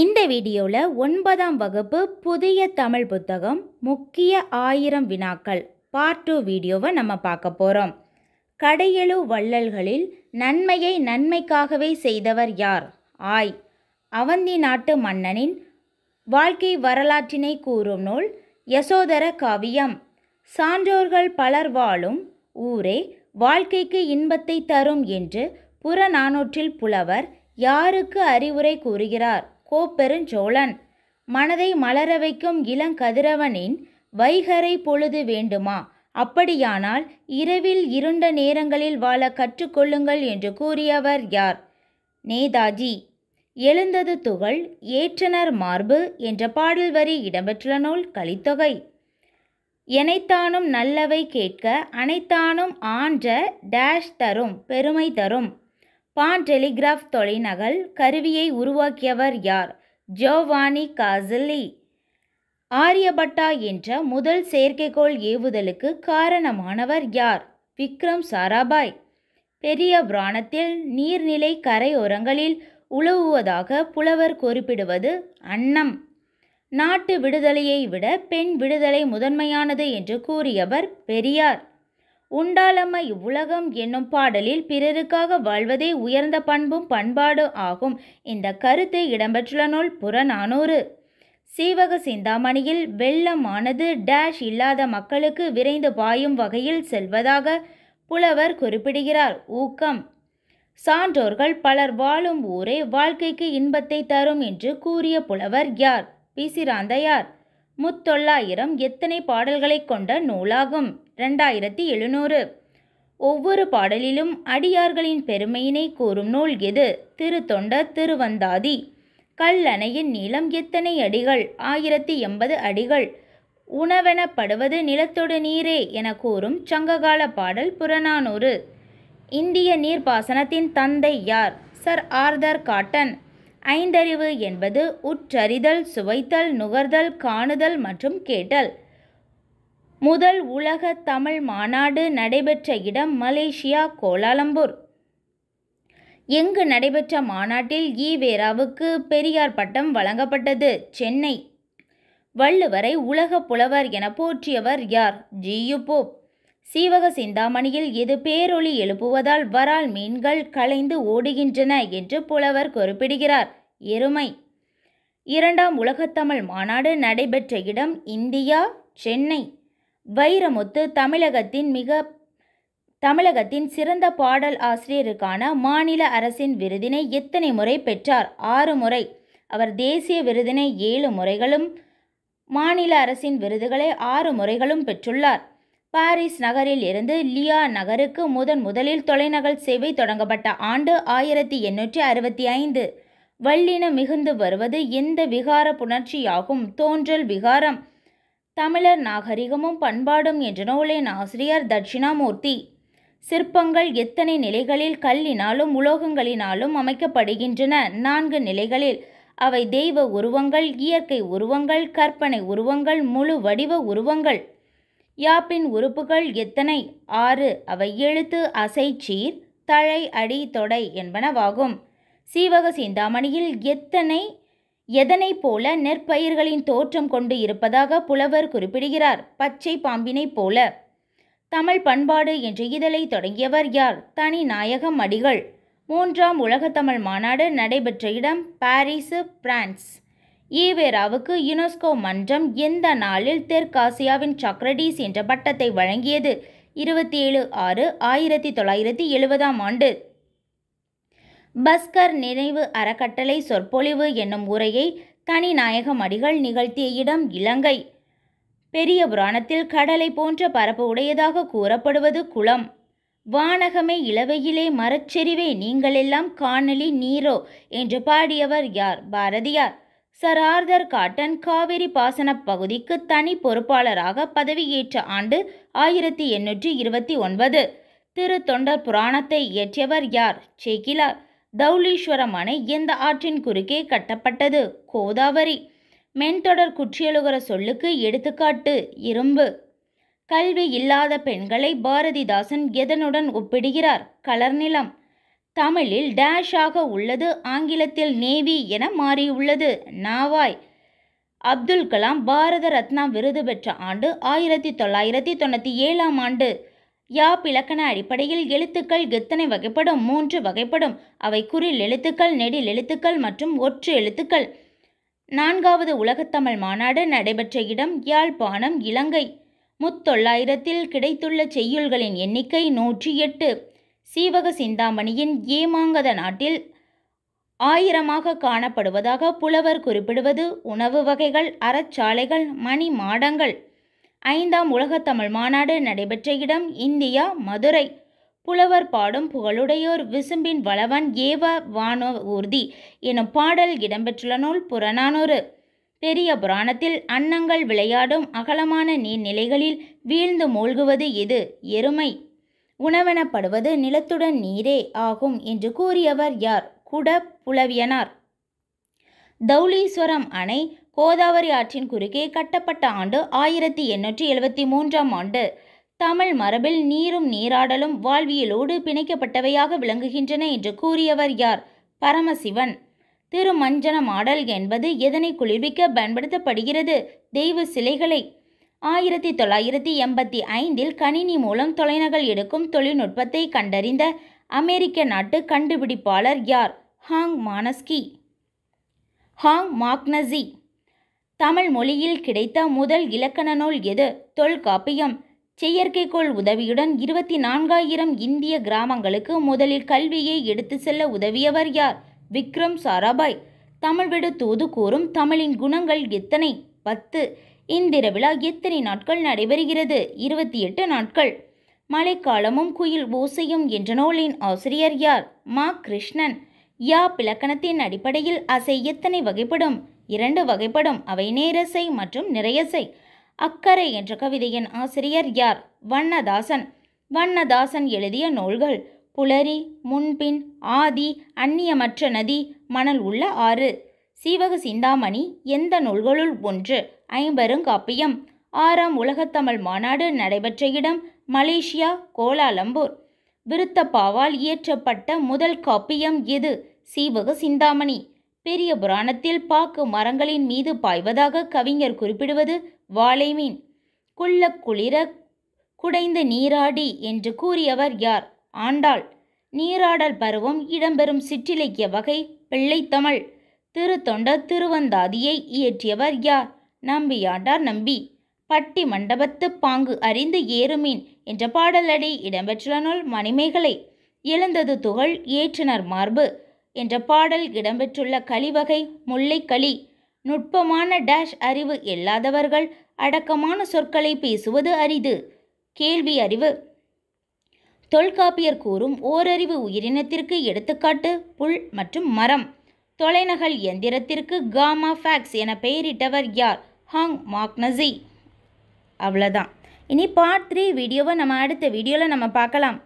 இந்த வீடியோவில் ஒன்பதாம் வகுப்பு புதிய தமிழ் புத்தகம் முக்கிய ஆயிரம் வினாக்கள் பார்ட் டூ வீடியோவை நம்ம பார்க்க போகிறோம் கடையெழு வள்ளல்களில் நன்மையை நன்மைக்காகவே செய்தவர் யார் ஆய் அவந்தி நாட்டு மன்னனின் வாழ்க்கை வரலாற்றினை கூறும் நூல் யசோதர காவியம் சான்றோர்கள் பலர் வாழும் ஊரே வாழ்க்கைக்கு இன்பத்தை தரும் என்று புறநானூற்றில் புலவர் யாருக்கு அறிவுரை கூறுகிறார் கோப்பெருஞ்சோழன் மனதை மலர வைக்கும் இளங்கதிரவனின் வைகரை பொழுது வேண்டுமா அப்படியானால் இரவில் இருண்ட நேரங்களில் வாழ கற்றுக்கொள்ளுங்கள் என்று கூறியவர் யார் நேதாஜி எழுந்தது துகள் ஏற்றனர் மார்பு என்ற பாடல் வரி இடம்பெற்றுள்ள நூல் கலித்தொகை எனைத்தானும் நல்லவை கேட்க அனைத்தானும் ஆன்ற டேஷ் தரும் பெருமை தரும் பான் டெலிகிராஃப் தொலைநகல் கருவியை உருவாக்கியவர் யார் ஜோவானி காசலி ஆரியபட்டா என்ற முதல் செயற்கைக்கோள் ஏவுதலுக்கு காரணமானவர் யார் விக்ரம் சாராபாய் பெரிய புராணத்தில் நீர்நிலை கரையோரங்களில் உழவுவதாக புலவர் குறிப்பிடுவது அன்னம் நாட்டு விடுதலையை விட பெண் விடுதலை முதன்மையானது என்று கூறியவர் பெரியார் உண்டாலம்மை இவ்வுலகம் என்னும் பாடலில் பிறருக்காக வாழ்வதே உயர்ந்த பண்பும் பண்பாடு ஆகும் இந்த கருத்து இடம்பெற்றுள்ள நூல் புறநானூறு சீவக சிந்தாமணியில் வெள்ளமானது டேஷ் இல்லாத மக்களுக்கு விரைந்து பாயும் வகையில் செல்வதாக புலவர் குறிப்பிடுகிறார் ஊக்கம் சான்றோர்கள் பலர் வாழும் ஊரே வாழ்க்கைக்கு இன்பத்தை தரும் என்று கூறிய புலவர் யார் பிசிராந்தையார் முத்தொள்ளாயிரம் எத்தனை பாடல்களைக் கொண்ட நூலாகும் ரெண்டாயிரத்தி எழுநூறு ஒவ்வொரு பாடலிலும் அடியார்களின் பெருமையினை கூறும் நூல் எது திருத்தொண்ட திருவந்தாதி கல்லணையின் நீளம் எத்தனை அடிகள் ஆயிரத்தி எண்பது அடிகள் உணவெனப்படுவது நிலத்தொடு நீரே என கூறும் சங்ககால பாடல் புறநானூறு இந்திய நீர்ப்பாசனத்தின் தந்தை யார் சர் ஆர்தர் காட்டன் ஐந்தறிவு என்பது உற்றறிதல் சுவைத்தல் நுகர்தல் காணுதல் மற்றும் கேட்டல் முதல் உலக தமிழ் மாநாடு நடைபெற்ற இடம் மலேசியா கோலாலம்பூர் எங்கு நடைபெற்ற மாநாட்டில் ஈவேராவுக்கு பெரியார் பட்டம் வழங்கப்பட்டது சென்னை வள்ளுவரை உலக புலவர் என போற்றியவர் யார் ஜியு போப் சீவக சிந்தாமணியில் இது பேரொளி எழுப்புவதால் வரால் மீன்கள் களைந்து ஓடுகின்றன என்று புலவர் குறிப்பிடுகிறார் எருமை இரண்டாம் உலகத்தமிழ் மாநாடு நடைபெற்ற இடம் இந்தியா சென்னை வைரமுத்து தமிழகத்தின் மிக தமிழகத்தின் சிறந்த பாடல் ஆசிரியருக்கான மாநில அரசின் விருதினை எத்தனை முறை பெற்றார் ஆறு முறை அவர் தேசிய விருதினை ஏழு முறைகளும் மாநில அரசின் விருதுகளை ஆறு முறைகளும் பெற்றுள்ளார் பாரிஸ் நகரில் இருந்து லியா நகருக்கு முதன் முதலில் தொலைநகல் சேவை தொடங்கப்பட்ட ஆண்டு ஆயிரத்தி எண்ணூற்றி அறுபத்தி ஐந்து வல்லின மிகுந்து வருவது எந்த விகார புணர்ச்சியாகும் தோன்றல் விகாரம் தமிழர் நாகரிகமும் பண்பாடும் என்ற நூலின் ஆசிரியர் தட்சிணாமூர்த்தி சிற்பங்கள் எத்தனை நிலைகளில் கல்லினாலும் உலோகங்களினாலும் அமைக்கப்படுகின்றன நான்கு நிலைகளில் அவை தெய்வ உருவங்கள் இயற்கை உருவங்கள் கற்பனை உருவங்கள் முழு வடிவ உருவங்கள் யாப்பின் உறுப்புகள் எத்தனை ஆறு அவை எழுத்து அசை சீர் தழை அடி தொடை என்பனவாகும் சீவக சிந்தாமணியில் எத்தனை எதனை போல நெற்பயிர்களின் தோற்றம் கொண்டு இருப்பதாக புலவர் குறிப்பிடுகிறார் பச்சை பாம்பினை போல தமிழ் பண்பாடு என்ற இதழை தொடங்கியவர் யார் தனி நாயகம் அடிகள் மூன்றாம் உலகத்தமிழ் மாநாடு நடைபெற்ற இடம் பாரிஸு பிரான்ஸ் ஈவேராவுக்கு யுனெஸ்கோ மன்றம் எந்த நாளில் தெற்காசியாவின் சக்ரடீஸ் என்ற பட்டத்தை வழங்கியது இருபத்தி ஏழு ஆறு ஆயிரத்தி தொள்ளாயிரத்தி எழுபதாம் ஆண்டு பஸ்கர் நினைவு அறக்கட்டளை சொற்பொழிவு என்னும் உரையை தனிநாயகம் அடிகள் நிகழ்த்திய இடம் இலங்கை பெரிய புராணத்தில் கடலை போன்ற பரப்பு உடையதாக கூறப்படுவது குளம் வானகமே இளவையிலே மரச்செறிவே நீங்களெல்லாம் காணலி நீரோ என்று பாடியவர் யார் Bharathiyar sir Arthur Cotton Kaveri பாசனப் பகுதிக்கு தனி பொறுப்பாளராக பதவியேற்ற ஆண்டு ஆயிரத்தி எண்ணூற்றி இருபத்தி ஒன்பது திரு தொண்டர் புராணத்தை இயற்றியவர் யார் சேக்கிலார் தௌலீஸ்வரம் அணை எந்த ஆற்றின் குறுக்கே கட்டப்பட்டது கோதாவரி மென்தொடர் குற்றியழுகிற சொல்லுக்கு எடுத்துக்காட்டு இரும்பு கல்வி இல்லாத பெண்களை பாரதிதாசன் எதனுடன் ஒப்பிடுகிறார் கலர்நிலம் தமிழில் டேஷாக உள்ளது ஆங்கிலத்தில் நேவி என மாறியுள்ளது நாவாய் அப்துல் கலாம் பாரத ரத்னா விருது பெற்ற ஆண்டு ஆயிரத்தி தொள்ளாயிரத்தி தொண்ணூற்றி ஏழாம் ஆண்டு யாப் இலக்கண அடிப்படையில் எழுத்துக்கள் எத்தனை வகைப்படும் மூன்று வகைப்படும் அவை குறில் எழுத்துக்கள் நெடில் எழுத்துக்கள் மற்றும் ஒற்று எழுத்துக்கள் நான்காவது உலகத்தமிழ் மாநாடு நடைபெற்ற இடம் யாழ்ப்பாணம் இலங்கை முத்தொள்ளாயிரத்தில் கிடைத்துள்ள செய்யுள்களின் எண்ணிக்கை நூற்றி எட்டு சீவக சிந்தாமணியின் ஏமாங்கத நாட்டில் ஆயிரமாக காணப்படுவதாக புலவர் குறிப்பிடுவது உணவு வகைகள் அறச்சாலைகள் மணி மாடங்கள் ஐந்தாம் உலகத்தமிழ் மாநாடு நடைபெற்ற இடம் இந்தியா மதுரை புலவர் பாடும் புகழுடையோர் விசும்பின் வளவன் ஏவ வானோ ஊர்தி எனும் பாடல் இடம்பெற்றுள்ள நூல் புறநானூறு பெரிய புராணத்தில் அன்னங்கள் விளையாடும் அகலமான நீர்நிலைகளில் வீழ்ந்து மூழ்குவது இது எருமை உணவெனப்படுவது நிலத்துடன் நீரே ஆகும் என்று கூறியவர் யார் குட புலவியனார் தௌலீஸ்வரம் அணை கோதாவரி ஆற்றின் குறுக்கே கட்டப்பட்ட ஆண்டு ஆயிரத்தி எண்ணூற்றி எழுபத்தி மூன்றாம் ஆண்டு தமிழ் மரபில் நீரும் நீராடலும் வாழ்வியலோடு பிணைக்கப்பட்டவையாக விளங்குகின்றன என்று கூறியவர் யார் பரமசிவன் திருமஞ்சனமாடல் என்பது எதனை குளிர்விக்க பயன்படுத்தப்படுகிறது தெய்வ சிலைகளை ஆயிரத்தி தொள்ளாயிரத்தி எண்பத்தி ஐந்தில் கணினி மூலம் தொலைநகல் எடுக்கும் தொழில்நுட்பத்தை கண்டறிந்த அமெரிக்க நாட்டு கண்டுபிடிப்பாளர் யார் ஹாங் மானஸ்கி ஹாங் மாக்னசி தமிழ் மொழியில் கிடைத்த முதல் இலக்கண நூல் எது தொல்காப்பியம் செயற்கைக்கோள் உதவியுடன் இருபத்தி நான்காயிரம் இந்திய கிராமங்களுக்கு முதலில் கல்வியை எடுத்து செல்ல உதவியவர் யார் விக்ரம் சாராபாய் தமிழ்விடு தூது கூறும் தமிழின் குணங்கள் எத்தனை பத்து இந்திர விழா எத்தனை நாட்கள் நடைபெறுகிறது இருபத்தி எட்டு நாட்கள் மழைக்காலமும் குயில் ஓசையும் என்ற நூலின் ஆசிரியர் யார் மா கிருஷ்ணன் யா பிலக்கணத்தின் அடிப்படையில் அசை எத்தனை வகைப்படும் இரண்டு வகைப்படும் அவை நேரசை மற்றும் நிறையசை அக்கறை என்ற கவிதையின் ஆசிரியர் யார் வண்ணதாசன் வண்ணதாசன் எழுதிய நூல்கள் புலரி முன்பின் ஆதி அந்நியமற்ற நதி மணல் உள்ள ஆறு சீவக சிந்தாமணி எந்த நூல்களுள் ஒன்று காப்பியம் ஆறாம் உலகத்தமிழ் மாநாடு நடைபெற்ற இடம் மலேசியா கோலாலம்பூர் விருத்தப்பாவால் இயற்றப்பட்ட முதல் காப்பியம் இது சீவக சிந்தாமணி பெரிய புராணத்தில் பாக்கு மரங்களின் மீது பாய்வதாக கவிஞர் குறிப்பிடுவது வாழை மீன் குள்ள குளிர குடைந்த நீராடி என்று கூறியவர் யார் ஆண்டாள் நீராடல் பருவம் இடம்பெறும் சிற்றிலக்கிய வகை பிள்ளைத்தமிழ் திருத்தொண்ட திருவந்தாதியை இயற்றியவர் யார் நம்பியாண்டார் நம்பி பட்டி மண்டபத்து பாங்கு அறிந்து ஏறுமீன் என்ற பாடலடி இடம்பெற்ற நூல் மணிமேகலை எழுந்தது துகள் ஏற்றினர் மார்பு என்ற பாடல் இடம்பெற்றுள்ள கலிவகை முல்லைக்களி நுட்பமான டேஷ் அறிவு இல்லாதவர்கள் அடக்கமான சொற்களை பேசுவது அரிது கேள்வி அறிவு தொல்காப்பியர் கூறும் ஓரறிவு உயிரினத்திற்கு எடுத்துக்காட்டு புல் மற்றும் மரம் தொலைநகல் இயந்திரத்திற்கு காமா ஃபேக்ஸ் என பெயரிட்டவர் யார் ஹாங் மாக்னசி அவ்வளோதான் இனி பார்ட் த்ரீ வீடியோவை நம்ம அடுத்த வீடியோவில் நம்ம பார்க்கலாம்